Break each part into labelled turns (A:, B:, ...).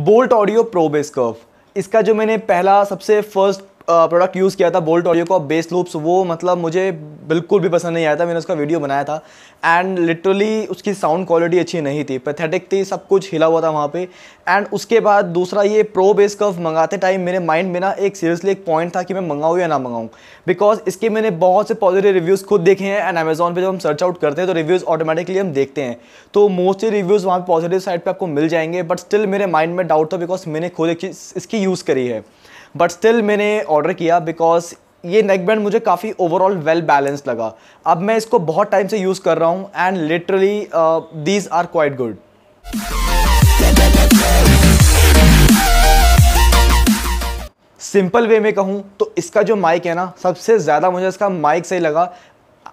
A: bolt audio प्रोबेस curve इसका जो मैंने पहला सबसे फर्स्ट प्रोडक्ट यूज़ किया था बोल्ट ऑडियो का बेस लूप्स वो मतलब मुझे बिल्कुल भी पसंद नहीं आया था मैंने उसका वीडियो बनाया था एंड लिटरली उसकी साउंड क्वालिटी अच्छी नहीं थी पैथेटिक थी सब कुछ हिला हुआ था वहाँ पे एंड उसके बाद दूसरा ये प्रो बेस कव मंगाते टाइम मेरे माइंड में ना एक सीरियसली एक पॉइंट था कि मैं मंगाऊँ या ना मंगाऊँ बिकॉज इसके मैंने बहुत से पॉजिटिव रिव्यूज़ खुद देखे हैं एंड अमेज़ॉन पर जब हम सर्च आउट करते हैं तो रिव्यूज़ ऑटोमेटिकली हम देखते हैं तो मोस्टली रिव्यूज़ वहाँ पर पॉजिटिव साइड पर आपको मिल जाएंगे बट स्टिल मेरे माइंड में डाउट था बिकॉज मैंने खुद एक इसकी यूज़ करी है बट स्टिल मैंने ऑर्डर किया बिकॉज ये नेक बैंड मुझे काफ़ी ओवरऑल वेल बैलेंस्ड लगा अब मैं इसको बहुत टाइम से यूज़ कर रहा हूँ and literally these are quite good simple way में कहूँ तो इसका जो माइक है ना सबसे ज़्यादा मुझे इसका माइक सही लगा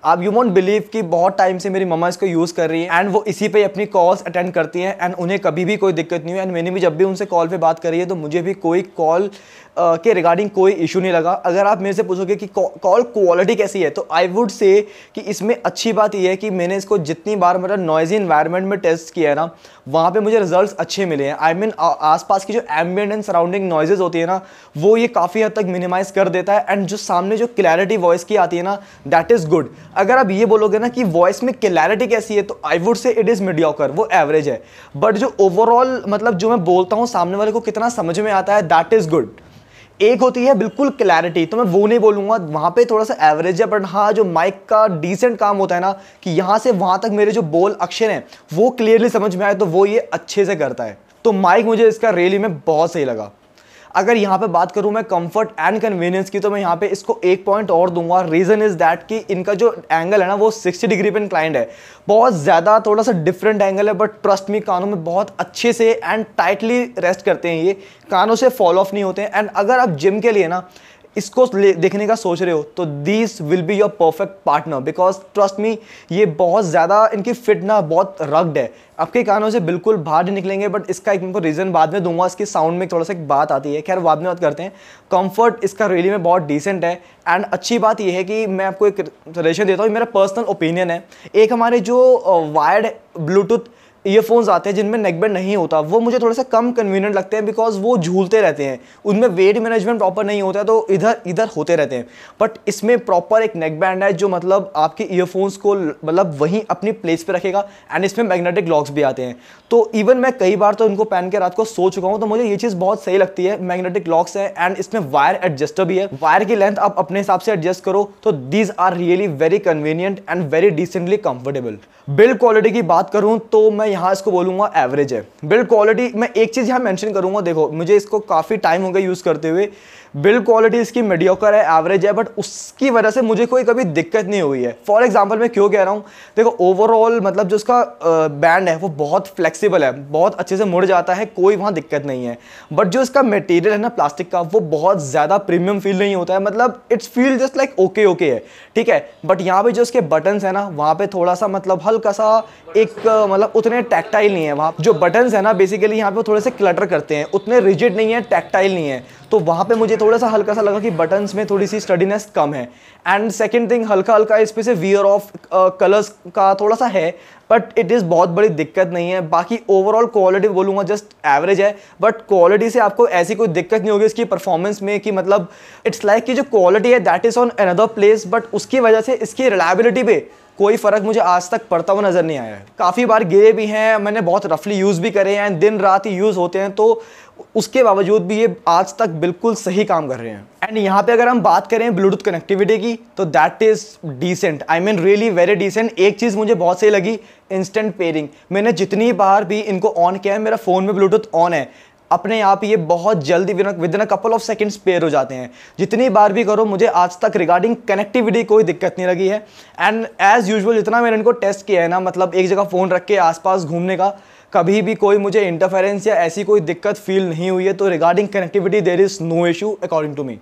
A: आप यू वॉन्ट बिलीव कि बहुत टाइम से मेरी मम्मा इसको यूज़ कर रही है एंड वो इसी पे अपनी कॉल्स अटेंड करती हैं एंड उन्हें कभी भी कोई दिक्कत नहीं हुई एंड मैंने भी जब भी उनसे कॉल पे बात करी है तो मुझे भी कोई कॉल के रिगार्डिंग कोई इशू नहीं लगा अगर आप मेरे से पूछोगे कि कॉल क्वालिटी कैसी है तो आई वुड से कि इसमें अच्छी बात यह है कि मैंने इसको जितनी बार मतलब नॉइजी इन्वायरमेंट में टेस्ट किया है ना वहाँ पे मुझे रिजल्ट्स अच्छे मिले हैं आई I मीन mean, आसपास की जो एम्बियंट एंड सराउंडिंग नॉइजेज होती है ना वो ये काफ़ी हद तक मिनिमाइज कर देता है एंड जो सामने जो क्लैरिटी वॉइस की आती है ना दैट इज़ गुड अगर आप ये बोलोगे ना कि वॉइस में क्लैरिटी कैसी है तो I would say it is mediocre वो एवरेज है बट जो ओवरऑल मतलब जो मैं बोलता हूँ सामने वाले को कितना समझ में आता है दैट इज़ गुड एक होती है बिल्कुल क्लैरिटी तो मैं वो नहीं बोलूँगा वहाँ पे थोड़ा सा एवरेज है बट हाँ जो माइक का डिसेंट काम होता है ना कि यहाँ से वहाँ तक मेरे जो बोल अक्षर हैं वो क्लियरली समझ में आए तो वो ये अच्छे से करता है तो माइक मुझे इसका रेली में बहुत सही लगा अगर यहाँ पे बात करूँ मैं कंफर्ट एंड कन्वीनियंस की तो मैं यहाँ पे इसको एक पॉइंट और दूंगा रीज़न इज़ दैट कि इनका जो एंगल है ना वो सिक्सटी डिग्री पे इंक्लाइंड है बहुत ज़्यादा थोड़ा सा डिफरेंट एंगल है बट ट्रस्ट मी कानों में बहुत अच्छे से एंड टाइटली रेस्ट करते हैं ये कानों से फॉल ऑफ नहीं होते हैं एंड अगर आप जिम के लिए ना इसको देखने का सोच रहे हो तो this will be your perfect partner because trust me ये बहुत ज़्यादा इनकी फिट ना बहुत रग्ड है आपके कानों से बिल्कुल बाहर नहीं निकलेंगे बट इसका एक मेरे रीज़न बाद में दूंगा इसकी साउंड में थोड़ा सा एक बात आती है खैर बाद में बात करते हैं कंफर्ट इसका रियली में बहुत डिसेंट है एंड अच्छी बात यह है कि मैं आपको एक रेशन देता हूँ मेरा पर्सनल ओपिनियन है एक हमारे जो वायर्ड ब्लूटूथ ईयरफोन्स आते हैं जिनमें नेकबैंड नहीं होता वो मुझे थोड़े से कम कन्वीनियंट लगते हैं बिकॉज वो झूलते रहते हैं उनमें वेट मैनेजमेंट प्रॉपर नहीं होता है तो इधर इधर होते रहते हैं बट इसमें प्रॉपर एक नेकबैंड है जो मतलब आपके ईयरफोन्स को मतलब वहीं अपनी प्लेस पर रखेगा एंड इसमें मैग्नेटिक लॉक्स भी आते हैं तो इवन मैं कई बार तो इनको पहन के रात को सो चुका हूँ तो मुझे ये चीज़ बहुत सही लगती है मैग्नेटिक लॉक्स है एंड इसमें वायर एडजस्टर भी है वायर की लेंथ आप अपने हिसाब से एडजस्ट करो तो these are really very convenient and very decently comfortable build quality की बात करूँ तो मैं यहाँ इसको बोलूँगा एवरेज है बिल्ड क्वालिटी मैं एक चीज़ यहाँ मेंशन करूँगा देखो मुझे इसको काफ़ी टाइम हो गया यूज़ करते हुए बिल्ड क्वालिटी इसकी मीडियोकर है एवरेज है बट उसकी वजह से मुझे कोई कभी दिक्कत नहीं हुई है फॉर एग्जाम्पल मैं क्यों कह रहा हूँ देखो ओवरऑल मतलब जो उसका बैंड uh, है वो बहुत फ्लेक्सिबल है बहुत अच्छे से मुड़ जाता है कोई वहाँ दिक्कत नहीं है बट जो इसका मटेरियल है ना प्लास्टिक का वो बहुत ज़्यादा प्रीमियम फील नहीं होता है मतलब it's feel just like okay okay है ठीक है बट यहाँ पर जो उसके बटन्स है ना वहाँ पर थोड़ा सा मतलब हल्का सा एक मतलब उतने टैक्टाइल नहीं है वहाँ जो बटन्स है ना बेसिकली यहाँ पे थोड़े से क्लटर करते हैं उतने रिजिड नहीं है टैक्टाइल नहीं है तो वहाँ पे मुझे थोड़ा सा हल्का सा लगा कि बटन्स में थोड़ी सी स्टडीनेस कम है एंड सेकेंड थिंग हल्का हल्का इस पर से वियर ऑफ कलर्स का थोड़ा सा है बट इट इज़ बहुत बड़ी दिक्कत नहीं है बाकी ओवरऑल क्वालिटी बोलूँगा जस्ट एवरेज है बट क्वालिटी से आपको ऐसी कोई दिक्कत नहीं होगी इसकी परफॉर्मेंस में कि मतलब इट्स लाइक like की जो क्वालिटी है that is on another place but उसकी वजह से इसकी रिलायबिलिटी पे कोई फ़र्क मुझे आज तक पड़ता हुआ नज़र नहीं आया है काफ़ी बार गिरे भी हैं मैंने बहुत रफली यूज़ भी करे हैं दिन रात ही यूज़ होते हैं तो उसके बावजूद भी ये आज तक बिल्कुल सही काम कर रहे हैं एंड यहाँ पे अगर हम बात करें ब्लूटूथ कनेक्टिविटी की तो that is decent I mean really very decent एक चीज़ मुझे बहुत सही लगी इंस्टेंट पेयरिंग मैंने जितनी बार भी इनको ऑन किया है मेरा फ़ोन में ब्लूटूथ ऑन है अपने आप ये बहुत जल्दी within a couple of seconds pair हो जाते हैं जितनी बार भी करो मुझे आज तक रिगार्डिंग कनेक्टिविटी कोई दिक्कत नहीं लगी है एंड एज़ यूजल जितना मैंने इनको टेस्ट किया है ना मतलब एक जगह फ़ोन रख के आसपास घूमने का कभी भी कोई मुझे इंटरफेरेंस या ऐसी कोई दिक्कत फील नहीं हुई है तो regarding connectivity there is no issue according to me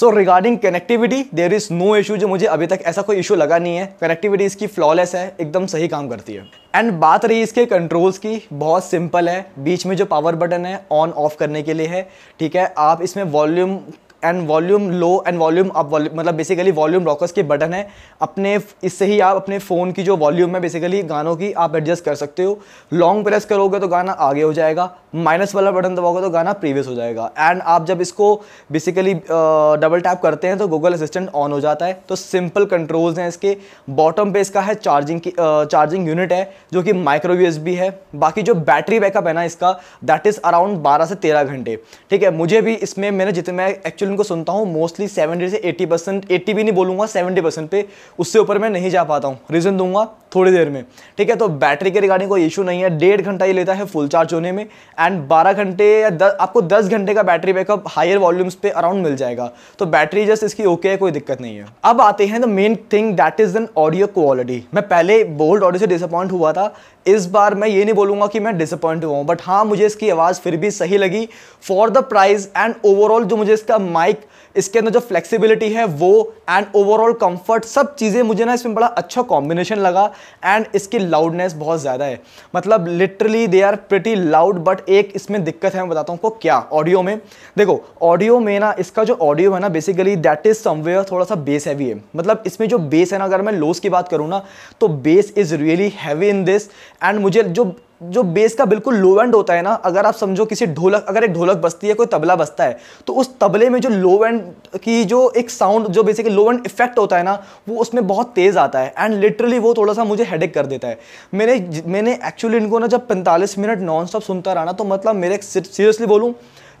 A: so regarding connectivity there is no issue जो मुझे अभी तक ऐसा कोई इशू लगा नहीं है कनेक्टिविटी इसकी फ्लॉलेस है एकदम सही काम करती है एंड बात रही इसके कंट्रोल्स की बहुत सिंपल है बीच में जो पावर बटन है ऑन ऑफ करने के लिए है ठीक है आप इसमें volume and volume low and volume up मतलब बेसिकली वॉल्यूम रॉकर्स के बटन है अपने इससे ही आप अपने फ़ोन की जो वॉल्यूम है बेसिकली गानों की आप एडजस्ट कर सकते हो लॉन्ग प्रेस करोगे तो गाना आगे हो जाएगा माइनस वाला बटन दबाओगे तो गाना प्रीवियस हो जाएगा एंड आप जब इसको बेसिकली डबल टैप करते हैं तो गूगल असिस्टेंट ऑन हो जाता है तो सिंपल कंट्रोल्स हैं इसके बॉटम पे इसका है चार्जिंग की चार्जिंग यूनिट है जो कि माइक्रो यूएसबी है बाकी जो बैटरी बैकअप है ना इसका दैट इज़ अराउंड बारह से तेरह घंटे ठीक है मुझे भी इसमें मैंने जितने मैं एक्चुअली फिल्म को सुनता हूँ मोस्टली सेवेंटी से एटी परसेंट एट्टी भी नहीं बोलूँगा सेवेंटी परसेंट पे उससे ऊपर मैं नहीं जा पाता हूँ रीज़न दूंगा थोड़ी देर में ठीक है तो बैटरी के रिगार्डिंग कोई इशू नहीं है डेढ़ घंटा ये लेता है फुल चार्ज होने में एंड 12 घंटे या दस आपको 10 घंटे का बैटरी बैकअप हायर वॉल्यूम्स पे अराउंड मिल जाएगा तो बैटरी जस्ट इसकी ओके okay है कोई दिक्कत नहीं है अब आते हैं the main thing that is an audio quality मैं पहले बोल्ड ऑडियो से डिसअपॉइंट हुआ था इस बार मैं ये नहीं बोलूँगा कि मैं डिसअपॉइंट हुआ हूँ बट हाँ मुझे इसकी आवाज़ फिर भी सही लगी for the price and overall जो मुझे इसका माइक इसके अंदर जो फ्लेक्सिबिलिटी है वो एंड ओवरऑल कंफर्ट सब चीज़ें मुझे ना इसमें बड़ा अच्छा कॉम्बिनेशन लगा एंड इसकी लाउडनेस बहुत ज़्यादा है मतलब literally they are pretty loud but एक इसमें दिक्कत है मैं बताता हूँ आपको क्या ऑडियो में देखो ऑडियो में ना इसका जो ऑडियो है ना बेसिकली दैट इज़ समवेयर थोड़ा सा बेस हैवी है मतलब इसमें जो बेस है ना अगर मैं लोस की बात करूँ ना तो bass is really heavy in this and मुझे जो जो बेस का बिल्कुल लो एंड होता है ना अगर आप समझो किसी ढोलक अगर एक ढोलक बजती है कोई तबला बजता है तो उस तबले में जो लो एंड की जो एक साउंड जो बेसिकली लो एंड इफेक्ट होता है ना वो उसमें बहुत तेज़ आता है एंड लिटरली वो थोड़ा सा मुझे हेडेक कर देता है मैंने मैंने एक्चुअली इनको ना जब पैंतालीस मिनट नॉन स्टॉप सुनता रहा ना तो मतलब मेरे सीरियसली बोलूँ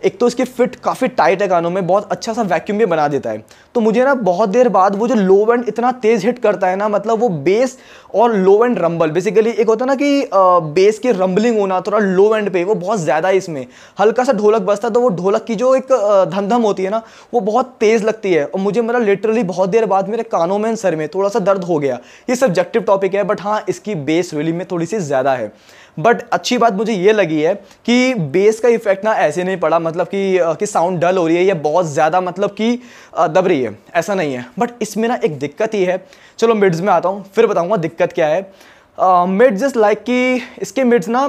A: एक तो इसकी फिट काफ़ी टाइट है कानों में बहुत अच्छा सा वैक्यूम भी बना देता है तो मुझे ना बहुत देर बाद वो जो लो एंड इतना तेज़ हिट करता है ना मतलब वो बेस और लो एंड रंबल बेसिकली एक होता है ना कि बेस की रंबलिंग होना थोड़ा लो एंड पे वो बहुत ज़्यादा है इसमें हल्का सा ढोलक बजता तो वो ढोलक की जो एक धमधम होती है ना वो बहुत तेज़ लगती है और मुझे मतलब लिटरली बहुत देर बाद मेरे कानों में सर में थोड़ा सा दर्द हो गया ये सब्जेक्टिव टॉपिक है बट हाँ इसकी बेस रिलीम में थोड़ी सी ज़्यादा है बट अच्छी बात मुझे ये लगी है कि बेस का इफेक्ट ना ऐसे नहीं पड़ा मतलब कि कि साउंड डल हो रही है या बहुत ज़्यादा मतलब कि दब रही है ऐसा नहीं है बट इसमें ना एक दिक्कत ही है चलो मिड्स में आता हूँ फिर बताऊँगा दिक्कत क्या है मिड्स जस्ट लाइक कि इसके मिड्स ना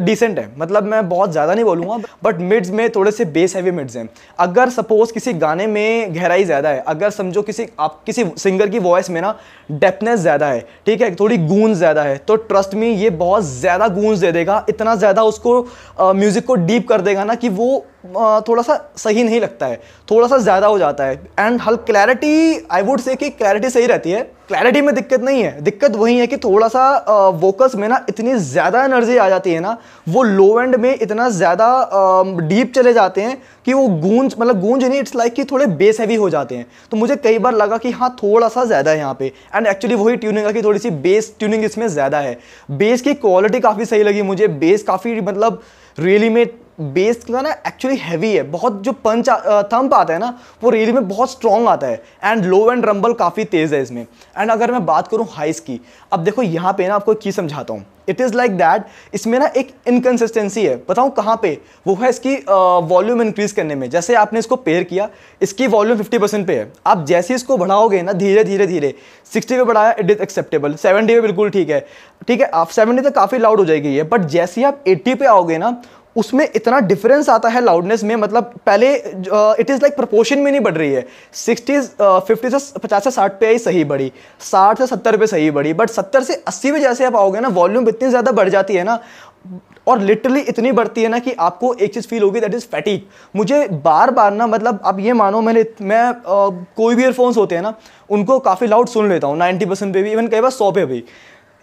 A: डिसेंट है मतलब मैं बहुत ज़्यादा नहीं बोलूँगा बट मिड्स में थोड़े से बेस हैवी मिड्स हैं अगर सपोज़ किसी गाने में गहराई ज़्यादा है अगर समझो किसी आप किसी सिंगर की वॉइस में ना डेपनेस ज़्यादा है ठीक है थोड़ी गूंज ज़्यादा है तो ट्रस्ट में ये बहुत ज़्यादा गूंज दे देगा इतना ज़्यादा उसको म्यूज़िक को डीप कर देगा ना कि वो थोड़ा सा सही नहीं लगता है थोड़ा सा ज़्यादा हो जाता है एंड हल क्लैरिटी आई वुड से कि क्लैरिटी सही रहती है क्लैरिटी में दिक्कत नहीं है दिक्कत वही है कि थोड़ा सा वोकस में ना इतनी ज़्यादा एनर्जी आ जाती है ना वो लो एंड में इतना ज़्यादा डीप चले जाते हैं कि वो गूंज मतलब गूंज नहीं इट्स लाइक कि थोड़े बेस हैवी हो जाते हैं तो मुझे कई बार लगा कि हाँ थोड़ा सा ज़्यादा है यहाँ पे एंड एक्चुअली वही ट्यूनिंग है कि थोड़ी सी बेस ट्यूनिंग इसमें ज़्यादा है बेस की क्वालिटी काफ़ी सही लगी मुझे बेस काफ़ी मतलब रियली में बेस है ना एक्चुअली हैवी है बहुत जो पंच थंप आता है ना वो रेल में बहुत स्ट्रॉन्ग आता है एंड लो एंड रंबल काफ़ी तेज़ है इसमें एंड अगर मैं बात करूँ हाइस की अब देखो यहाँ पे ना आपको की समझाता हूँ इट इज़ लाइक दैट इसमें ना एक इनकन्सिस्टेंसी है बताऊँ कहाँ पे वो है इसकी वॉल्यूम uh, इंक्रीज़ करने में जैसे आपने इसको पेयर किया इसकी वॉल्यूम 50 परसेंट पे है आप जैसे इसको बढ़ाओगे ना धीरे धीरे धीरे 60 पे बढ़ाया इट इज़ एक्सेप्टेबल 70 पे बिल्कुल ठीक है ठीक है आप 70 तक काफ़ी लाउड हो जाएगी ये बट जैसे आप 80 पे आओगे ना उसमें इतना डिफरेंस आता है लाउडनेस में मतलब पहले इट इज़ लाइक प्रपोर्शन में नहीं बढ़ रही है सिक्सटी फिफ्टी से पचास से साठ पे ही सही बढ़ी साठ से सत्तर पे सही बढ़ी बट सत्तर से अस्सी पे जैसे आप आओगे ना वॉल्यूम इतनी ज़्यादा बढ़ जाती है ना और लिटरली इतनी बढ़ती है ना कि आपको एक चीज़ फील होगी दैट इज़ फैटिक मुझे बार बार ना मतलब आप ये मानो मैंने मैं आ, कोई भी एयरफोन्स होते हैं ना उनको काफ़ी लाउड सुन लेता हूँ नाइन्टी परसेंट पे भी इवन कई बार सौ पे भी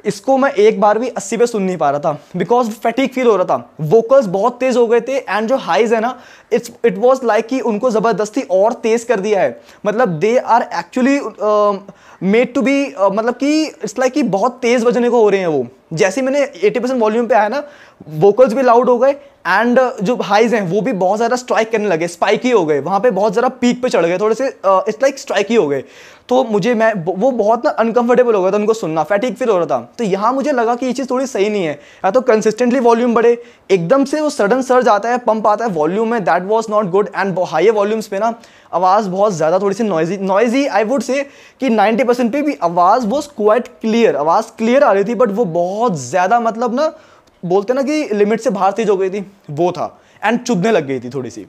A: इसको मैं एक बार भी अस्सी पे सुन नहीं पा रहा था बिकॉज फैटिक फील हो रहा था वोकल्स बहुत तेज़ हो गए थे एंड जो हाइज है ना इट्स इट वॉज लाइक कि उनको ज़बरदस्ती और तेज़ कर दिया है मतलब they are actually made to be मतलब कि इट्स लाइक कि बहुत तेज़ बजने को हो रहे हैं वो जैसे मैंने 80 परसेंट वॉल्यूम पे आया ना वोकल्स भी लाउड हो गए एंड uh, जो हाइज हैं वो भी बहुत ज़्यादा स्ट्राइक करने लगे स्पाइकी हो गए वहाँ पे बहुत ज़्यादा पीक पे चढ़ गए थोड़े से इट्स लाइक स्ट्राइकी हो गए तो मुझे मैं वो बहुत ना अनकंफर्टेबल हो गया था उनको सुनना फैटिक फील हो रहा था तो यहाँ मुझे लगा कि ये चीज़ थोड़ी सही नहीं है या तो कंसिस्टेंटली वॉल्यूम बढ़े एकदम से वो सडन सर्ज आता है पंप आता है वॉल्यूम में that was not good and high volumes पे ना आवाज़ बहुत ज़्यादा थोड़ी सी noisy noisy I would say कि नाइन्टी परसेंट पे भी आवाज़ वो क्वाइट क्लियर आवाज़ क्लियर आ रही थी बट वो बहुत ज़्यादा मतलब ना बोलते ना कि लिमिट से बाहर तेज हो गई थी वो था एंड चुभने लग गई थी थोड़ी सी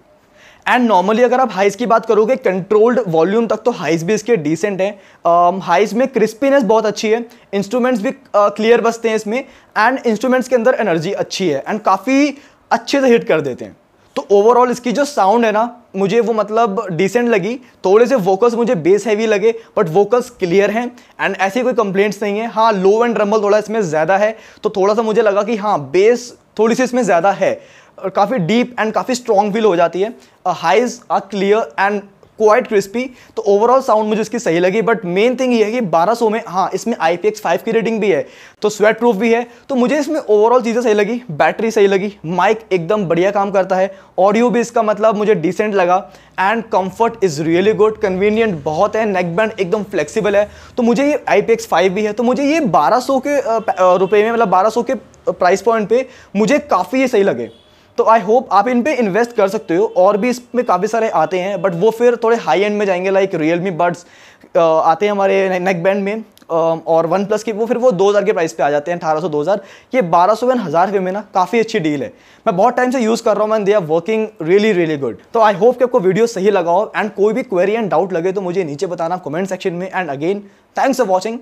A: एंड नॉर्मली अगर आप हाइस की बात करोगे कंट्रोल्ड वॉल्यूम तक तो हाइस भी इसके डिसेंट हैं हाइस um, में क्रिस्पीनेस बहुत अच्छी है इंस्ट्रूमेंट्स भी क्लियर uh, बसते हैं इसमें एंड इंस्ट्रूमेंट्स के अंदर एनर्जी अच्छी है एंड काफ़ी अच्छे से हिट कर देते हैं तो ओवरऑल इसकी जो साउंड है ना मुझे वो मतलब डिसेंट लगी थोड़े से वोकल्स मुझे बेस हैवी लगे बट वोकल्स क्लियर हैं एंड ऐसी कोई कंप्लेंट्स नहीं है हाँ लो एंड रंबल थोड़ा इसमें ज़्यादा है तो थोड़ा सा मुझे लगा कि हाँ बेस थोड़ी सी इसमें ज़्यादा है काफ़ी डीप एंड काफ़ी स्ट्रॉन्ग फील हो जाती है highs are clear and quite crispy तो ओवरऑल साउंड मुझे इसकी सही लगी बट मेन थिंग ये है कि 1200 में हाँ इसमें आई पी की रेटिंग भी है तो स्वेट प्रूफ भी है तो मुझे इसमें ओवरऑल चीज़ें सही लगी बैटरी सही लगी माइक एकदम बढ़िया काम करता है ऑडियो भी इसका मतलब मुझे डिसेंट लगा and comfort is really good convenient बहुत है नेक बैंड एकदम फ्लेक्सीबल है तो मुझे ये आई भी है तो मुझे ये सौ के रुपये में मतलब सौ के प्राइस पॉइंट पे मुझे काफ़ी ये सही लगे तो आई होप आप इन पे इन्वेस्ट कर सकते हो और भी इसमें काफ़ी सारे आते हैं बट वो फिर थोड़े हाई एंड में जाएंगे लाइक रियल मी बर्ड्स आते हैं हमारे नेक बैंड में और वन प्लस की वो फिर वो दो हज़ार के प्राइस पे आ जाते हैं अठारह सौ दो हज़ार ये बारह सौ एन हज़ार रुपये में ना काफ़ी अच्छी डील है मैं बहुत टाइम से यूज़ कर रहा हूँ मैं they are working really really good तो आई होप कि आपको वीडियो सही लगाओ एंड कोई भी क्वेरी एंड डाउट लगे तो मुझे नीचे बताना कमेंट सेक्शन में and again thanks for watching